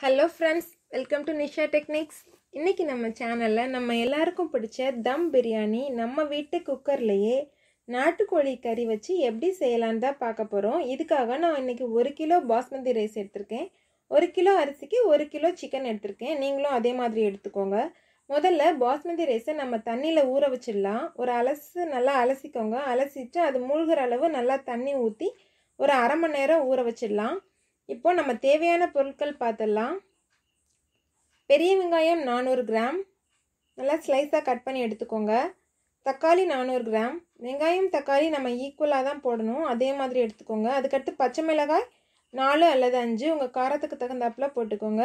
hello friends welcome to Nisha Techniques இன்றைக்கி நம்ம சேனலில் நம்ம எல்லாருக்கும் பிடிச்ச தம் பிரியாணி நம்ம வீட்டு குக்கர்லேயே நாட்டுக்கோழி கறி வச்சு எப்படி செய்யலான்னு தான் பார்க்க போகிறோம் இதுக்காக நான் இன்றைக்கி ஒரு கிலோ பாஸ்மதி ரைஸ் எடுத்திருக்கேன் ஒரு கிலோ அரிசிக்கு ஒரு கிலோ சிக்கன் எடுத்திருக்கேன் நீங்களும் அதே மாதிரி எடுத்துக்கோங்க முதல்ல பாஸ்மதி ரைஸை நம்ம தண்ணியில் ஊற வச்சிடலாம் ஒரு அலசு நல்லா அலசிக்கோங்க அலசிட்டு அது மூழ்கிற அளவு நல்லா தண்ணி ஊற்றி ஒரு அரை மணி நேரம் ஊற வச்சிடலாம் இப்போ நம்ம தேவையான பொருட்கள் பார்த்துடலாம் பெரிய வெங்காயம் நானூறு கிராம் நல்லா ஸ்லைஸாக கட் பண்ணி எடுத்துக்கோங்க தக்காளி நானூறு கிராம் வெங்காயம் தக்காளி நம்ம ஈக்குவலாக தான் போடணும் அதே மாதிரி எடுத்துக்கோங்க அதுக்கடுத்து பச்சை மிளகாய் நாலு அல்லது அஞ்சு உங்கள் காரத்துக்கு தகுந்தாப்பில் போட்டுக்கோங்க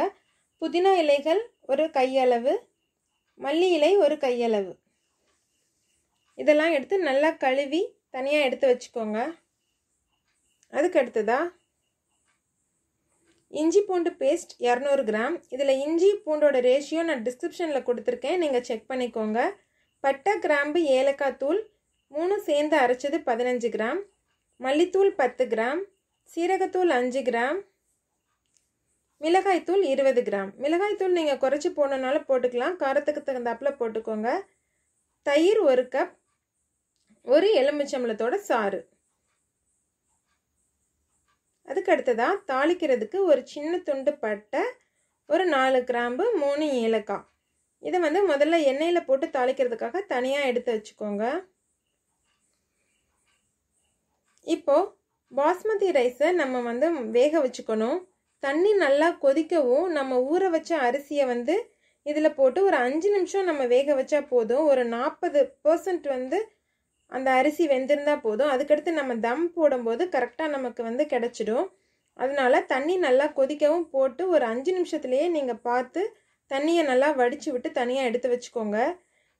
புதினா இலைகள் ஒரு கையளவு மல்லி இலை ஒரு கையளவு இதெல்லாம் எடுத்து நல்லா கழுவி தனியாக எடுத்து வச்சுக்கோங்க அதுக்கு அடுத்ததாக இஞ்சி பூண்டு பேஸ்ட் இரநூறு கிராம் இதில் இஞ்சி பூண்டோட ரேஷியோ நான் டிஸ்கிரிப்ஷனில் கொடுத்துருக்கேன் நீங்கள் செக் பண்ணிக்கோங்க பட்டை கிராம்பு ஏலக்காய் தூள் மூணு சேர்ந்து அரைச்சது பதினஞ்சு கிராம் மல்லித்தூள் பத்து கிராம் சீரகத்தூள் அஞ்சு கிராம் மிளகாய்த்தூள் இருபது கிராம் மிளகாய்த்தூள் நீங்கள் குறைச்சி போடணுனாலும் போட்டுக்கலாம் காரத்துக்கு தகுந்தாப்பில் போட்டுக்கோங்க தயிர் ஒரு கப் ஒரு எலுமிச்சம்பளத்தோட சாறு அதுக்கு அடுத்ததாக தாளிக்கிறதுக்கு ஒரு சின்ன துண்டு பட்டை ஒரு நாலு கிராம்பு மூணு ஏலக்காய் இதை வந்து முதல்ல எண்ணெயில் போட்டு தாளிக்கிறதுக்காக தனியாக எடுத்து வச்சுக்கோங்க இப்போது பாஸ்மதி ரைஸை நம்ம வந்து வேக வச்சுக்கணும் தண்ணி நல்லா கொதிக்கவும் நம்ம ஊற வச்ச அரிசியை வந்து இதில் போட்டு ஒரு அஞ்சு நிமிஷம் நம்ம வேக வச்சா போதும் ஒரு நாற்பது பர்சன்ட் வந்து அந்த அரிசி வெந்திருந்தா போதும் அதுக்கடுத்து நம்ம தம் போடும்போது கரெக்டாக நமக்கு வந்து கிடச்சிடும் அதனால தண்ணி நல்லா கொதிக்கவும் போட்டு ஒரு அஞ்சு நிமிஷத்துலேயே நீங்கள் பார்த்து தண்ணியை நல்லா வடித்து விட்டு தனியாக எடுத்து வச்சுக்கோங்க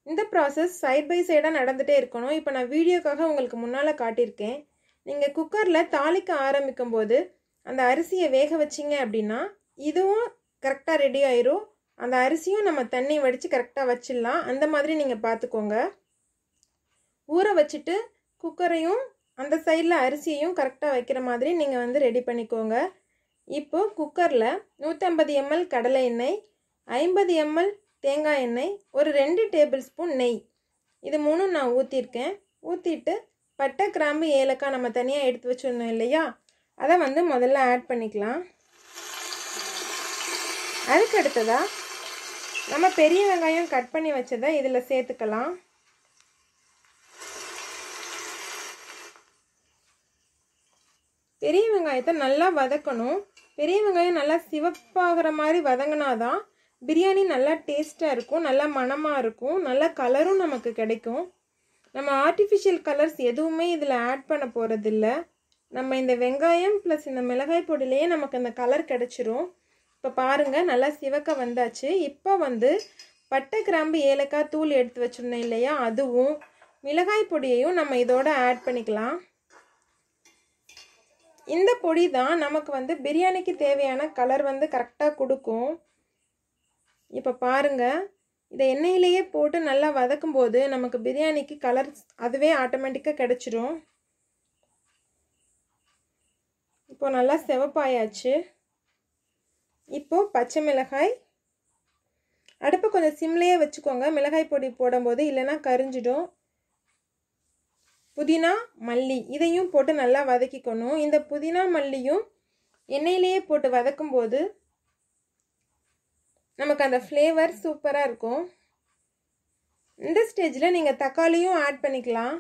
இந்த ப்ராசஸ் சைட் பை சைடாக நடந்துகிட்டே இருக்கணும் இப்போ நான் வீடியோக்காக உங்களுக்கு முன்னால் காட்டியிருக்கேன் நீங்கள் குக்கரில் தாளிக்க ஆரம்பிக்கும் போது அந்த அரிசியை வேக வச்சிங்க அப்படின்னா இதுவும் கரெக்டாக ரெடி ஆயிரும் அந்த அரிசியும் நம்ம தண்ணி வடித்து கரெக்டாக வச்சிடலாம் அந்த மாதிரி நீங்கள் பார்த்துக்கோங்க ஊற வச்சுட்டு குக்கரையும் அந்த சைடில் அரிசியையும் கரெக்டாக வைக்கிற மாதிரி நீங்கள் வந்து ரெடி பண்ணிக்கோங்க இப்போது குக்கரில் நூற்றம்பது எம்எல் கடலை எண்ணெய் ஐம்பது எம்எல் தேங்காய் எண்ணெய் ஒரு ரெண்டு டேபிள் ஸ்பூன் நெய் இது மூணும் நான் ஊற்றிருக்கேன் ஊற்றிட்டு பட்டை கிராம்பு ஏலக்காய் நம்ம தனியாக எடுத்து வச்சுருந்தோம் இல்லையா அதை வந்து முதல்ல ஆட் பண்ணிக்கலாம் அதுக்கு நம்ம பெரிய வெங்காயம் கட் பண்ணி வச்சதை இதில் சேர்த்துக்கலாம் பெரிய வெங்காயத்தை நல்லா வதக்கணும் பெரிய வெங்காயம் நல்லா சிவப்பாகிற மாதிரி வதங்கினாதான் பிரியாணி நல்லா டேஸ்ட்டாக இருக்கும் நல்லா மணமாக இருக்கும் நல்ல கலரும் நமக்கு கிடைக்கும் நம்ம ஆர்டிஃபிஷியல் கலர்ஸ் எதுவுமே இதில் ஆட் பண்ண போகிறதில்ல நம்ம இந்த வெங்காயம் ப்ளஸ் இந்த மிளகாய் பொடியிலேயே நமக்கு அந்த கலர் கிடச்சிரும் இப்போ பாருங்கள் நல்லா சிவக்க வந்தாச்சு இப்போ வந்து பட்டை கிராம்பு ஏலக்காய் தூள் எடுத்து வச்சுருந்தேன் இல்லையா அதுவும் மிளகாய் பொடியையும் நம்ம இதோட ஆட் பண்ணிக்கலாம் இந்த பொடி தான் நமக்கு வந்து பிரியாணிக்கு தேவையான கலர் வந்து கரெக்டாக கொடுக்கும் இப்போ பாருங்கள் இதை எண்ணெயிலேயே போட்டு நல்லா வதக்கும் போது நமக்கு பிரியாணிக்கு கலர் அதுவே ஆட்டோமேட்டிக்காக கிடச்சிரும் இப்போது நல்லா செவப்பாயாச்சு இப்போது பச்சை மிளகாய் அடுப்பு கொஞ்சம் சிம்லேயே வச்சுக்கோங்க மிளகாய் பொடி போடும்போது இல்லைன்னா கரிஞ்சிடும் புதினா மல்லி இதையும் போட்டு நல்லா வதக்கிக்கணும் இந்த புதினா மல்லியும் எண்ணெயிலேயே போட்டு வதக்கும் போது நமக்கு அந்த ஃப்ளேவர் சூப்பராக இருக்கும் இந்த ஸ்டேஜில் நீங்கள் தக்காளியும் ஆட் பண்ணிக்கலாம்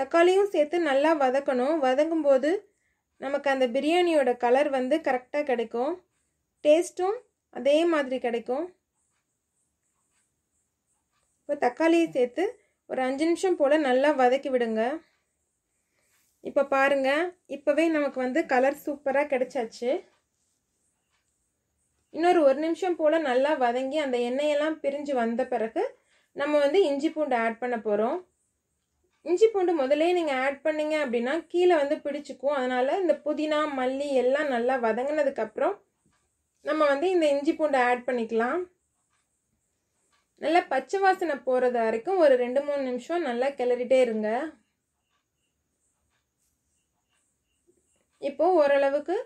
தக்காளியும் சேர்த்து நல்லா வதக்கணும் வதங்கும்போது நமக்கு அந்த பிரியாணியோட கலர் வந்து கரெக்டாக கிடைக்கும் டேஸ்ட்டும் அதே மாதிரி கிடைக்கும் இப்போ தக்காளியை சேர்த்து ஒரு அஞ்சு நிமிஷம் போல் நல்லா வதக்கி விடுங்க இப்போ பாருங்கள் இப்போவே நமக்கு வந்து கலர் சூப்பராக கிடைச்சாச்சு இன்னொரு ஒரு நிமிஷம் போல் நல்லா வதங்கி அந்த எண்ணெயெல்லாம் பிரிஞ்சு வந்த பிறகு நம்ம வந்து இஞ்சி பூண்டு ஆட் பண்ண போகிறோம் இஞ்சி பூண்டு முதலே நீங்கள் ஆட் பண்ணீங்க அப்படின்னா கீழே வந்து பிடிச்சிக்கும் அதனால் இந்த புதினா மல்லி எல்லாம் நல்லா வதங்கினதுக்கப்புறம் நம்ம வந்து இந்த இஞ்சி பூண்டை ஆட் பண்ணிக்கலாம் நல்லா பச்சை வாசனை போகிறது வரைக்கும் ஒரு ரெண்டு மூணு நிமிஷம் நல்லா கிளறிட்டே இருங்க இப்போது ஓரளவுக்கு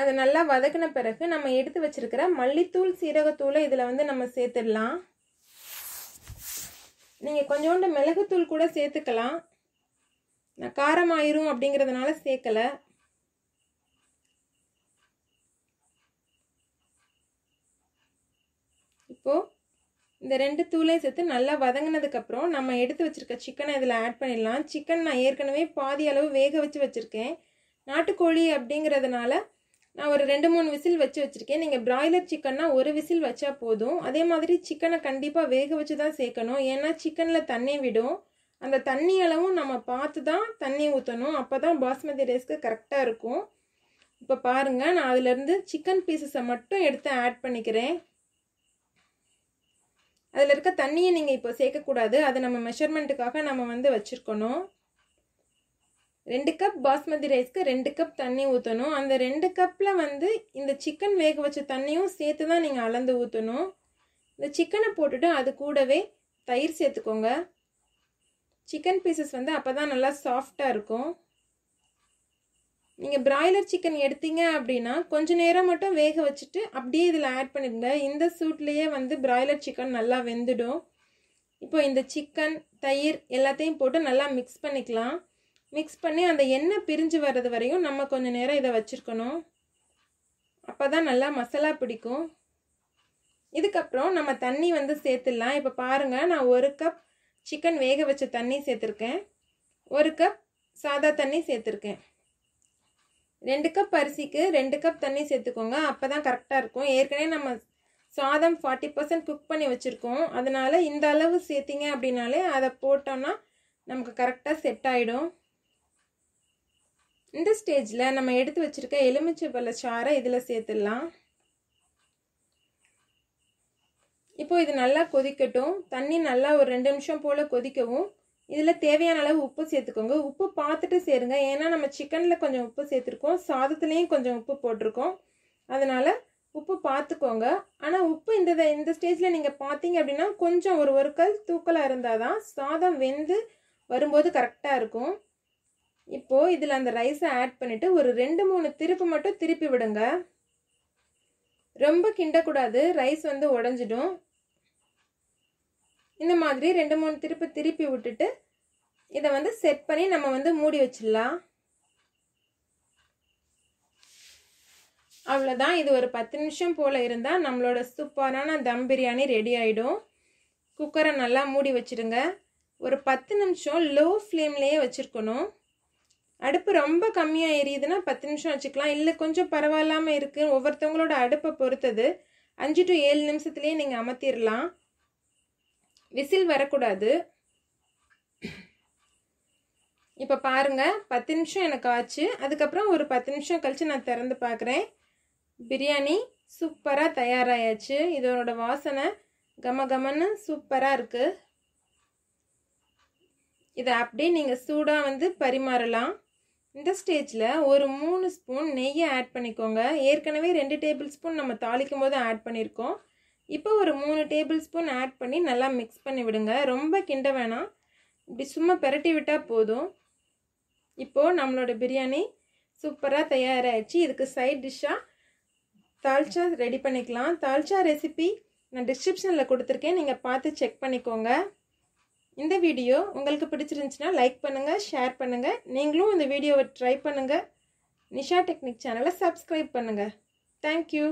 அதை நல்லா வதக்கின பிறகு நம்ம எடுத்து வச்சிருக்கிற மல்லித்தூள் சீரகத்தூளை இதில் வந்து நம்ம சேர்த்துடலாம் நீங்கள் கொஞ்சோண்டு மிளகுத்தூள் கூட சேர்த்துக்கலாம் நான் காரமாயிரும் அப்படிங்கிறதுனால சேர்க்கலை இப்போது இந்த ரெண்டு தூளையும் சேர்த்து நல்லா வதங்கினதுக்கப்புறம் நம்ம எடுத்து வச்சுருக்க சிக்கனை இதில் ஆட் பண்ணிடலாம் சிக்கன் நான் ஏற்கனவே பாதி அளவு வேக வச்சு வச்சுருக்கேன் நாட்டுக்கோழி அப்படிங்கிறதுனால நான் ஒரு ரெண்டு மூணு விசில் வச்சு வச்சுருக்கேன் நீங்கள் பிராய்லர் சிக்கன்னா ஒரு விசில் வச்சா போதும் அதே மாதிரி சிக்கனை கண்டிப்பாக வேக வச்சு தான் சேர்க்கணும் ஏன்னா சிக்கனில் தண்ணி விடும் அந்த தண்ணி அளவும் நம்ம பார்த்து தான் தண்ணி ஊற்றணும் அப்போ தான் பாஸ்மதி ரைஸ்க்கு கரெக்டாக இருக்கும் இப்போ பாருங்கள் நான் அதிலேருந்து சிக்கன் பீசஸை மட்டும் எடுத்து ஆட் பண்ணிக்கிறேன் அதில் இருக்க தண்ணியை நீங்கள் இப்போ சேர்க்கக்கூடாது அதை நம்ம மெஷர்மெண்ட்டுக்காக நம்ம வந்து வச்சுருக்கணும் ரெண்டு கப் பாஸ்மதி ரைஸ்க்கு ரெண்டு கப் தண்ணி ஊற்றணும் அந்த ரெண்டு கப்பில் வந்து இந்த சிக்கன் வேக வச்ச தண்ணியும் சேர்த்து தான் நீங்கள் அளந்து ஊற்றணும் இந்த சிக்கனை போட்டுட்டு அது கூடவே தயிர் சேர்த்துக்கோங்க சிக்கன் பீசஸ் வந்து அப்போ தான் நல்லா சாஃப்டாக இருக்கும் நீங்கள் பிராய்லர் சிக்கன் எடுத்தீங்க அப்படின்னா கொஞ்சம் நேரம் மட்டும் வேக வச்சுட்டு அப்படியே இதில் ஆட் பண்ணிடுங்க இந்த சூட்லேயே வந்து பிராய்லர் சிக்கன் நல்லா வெந்துடும் இப்போ இந்த சிக்கன் தயிர் எல்லாத்தையும் போட்டு நல்லா மிக்ஸ் பண்ணிக்கலாம் மிக்ஸ் பண்ணி அந்த எண்ணெய் பிரிஞ்சு வர்றது வரையும் நம்ம கொஞ்சம் நேரம் இதை வச்சுருக்கணும் அப்போ தான் நல்லா மசாலா பிடிக்கும் இதுக்கப்புறம் நம்ம தண்ணி வந்து சேர்த்துடலாம் இப்போ பாருங்கள் நான் ஒரு கப் சிக்கன் வேக வச்ச தண்ணி சேர்த்துருக்கேன் ஒரு கப் சாதா தண்ணி சேர்த்துருக்கேன் ரெண்டு கப் அரிசிக்கு ரெண்டு கப் தண்ணி சேர்த்துக்கோங்க அப்போ தான் கரெக்டாக இருக்கும் ஏற்கனவே நம்ம சாதம் ஃபார்ட்டி பர்சன்ட் குக் பண்ணி வச்சுருக்கோம் அதனால் இந்த அளவு சேர்த்திங்க அப்படின்னாலே அதை போட்டோன்னா நமக்கு கரெக்டாக செட் ஆகிடும் இந்த ஸ்டேஜில் நம்ம எடுத்து வச்சுருக்க பழ சாரை இதில் சேர்த்துடலாம் இப்போது இது நல்லா கொதிக்கட்டும் தண்ணி நல்லா ஒரு ரெண்டு நிமிஷம் போல் கொதிக்கவும் இதில் தேவையான அளவு உப்பு சேர்த்துக்கோங்க உப்பு பார்த்துட்டு சேருங்க ஏன்னா நம்ம சிக்கனில் கொஞ்சம் உப்பு சேர்த்துருக்கோம் சாதத்துலேயும் கொஞ்சம் உப்பு போட்டிருக்கோம் அதனால் உப்பு பார்த்துக்கோங்க ஆனால் உப்பு இந்த இந்த ஸ்டேஜில் நீங்கள் பார்த்தீங்க அப்படின்னா கொஞ்சம் ஒரு ஒரு கல் தூக்கலாக இருந்தால் தான் சாதம் வெந்து வரும்போது கரெக்டாக இருக்கும் இப்போது இதில் அந்த ரைஸை ஆட் பண்ணிவிட்டு ஒரு ரெண்டு மூணு திருப்பு மட்டும் திருப்பி விடுங்க ரொம்ப கிண்டக்கூடாது ரைஸ் வந்து உடஞ்சிடும் இந்த மாதிரி ரெண்டு மூணு திருப்பு திருப்பி விட்டுட்டு இதை வந்து செட் பண்ணி நம்ம வந்து மூடி வச்சிடலாம் அவ்வளோதான் இது ஒரு பத்து நிமிஷம் போல் இருந்தால் நம்மளோட சூப்பரான தம் பிரியாணி ரெடி ஆகிடும் குக்கரை நல்லா மூடி வச்சுடுங்க ஒரு பத்து நிமிஷம் லோ ஃப்ளேம்லேயே வச்சுருக்கணும் அடுப்பு ரொம்ப கம்மியாக எரியுதுன்னா பத்து நிமிஷம் வச்சுக்கலாம் இல்லை கொஞ்சம் பரவாயில்லாமல் இருக்குது ஒவ்வொருத்தவங்களோட அடுப்பை பொறுத்தது அஞ்சு டு ஏழு நிமிஷத்துலேயே நீங்கள் அமர்த்திடலாம் விசில் வரக்கூடாது இப்போ பாருங்கள் பத்து நிமிஷம் எனக்கு ஆச்சு அதுக்கப்புறம் ஒரு பத்து நிமிஷம் கழித்து நான் திறந்து பார்க்குறேன் பிரியாணி சூப்பராக தயாராகியாச்சு இதனோட வாசனை கம கமன்னு சூப்பராக இருக்குது இதை அப்படியே நீங்கள் சூடாக வந்து பரிமாறலாம் இந்த ஸ்டேஜில் ஒரு மூணு ஸ்பூன் நெய்யை ஆட் பண்ணிக்கோங்க ஏற்கனவே ரெண்டு டேபிள் ஸ்பூன் நம்ம தாளிக்கும் போது ஆட் பண்ணியிருக்கோம் இப்போ ஒரு மூணு டேபிள் ஸ்பூன் ஆட் பண்ணி நல்லா மிக்ஸ் பண்ணி விடுங்க ரொம்ப கிண்ட வேணாம் இப்படி சும்மா பெரட்டி விட்டால் போதும் இப்போது நம்மளோட பிரியாணி சூப்பராக தயாராகிடுச்சு இதுக்கு சைட் டிஷ்ஷாக தால்ச்சா ரெடி பண்ணிக்கலாம் தால்ச்சா ரெசிபி நான் டிஸ்கிரிப்ஷனில் கொடுத்துருக்கேன் நீங்கள் பார்த்து செக் பண்ணிக்கோங்க இந்த வீடியோ உங்களுக்கு பிடிச்சிருந்துச்சுன்னா லைக் பண்ணுங்கள் ஷேர் பண்ணுங்கள் நீங்களும் இந்த வீடியோவை ட்ரை பண்ணுங்கள் நிஷா டெக்னிக் சேனலை சப்ஸ்கிரைப் பண்ணுங்கள் தேங்க்யூ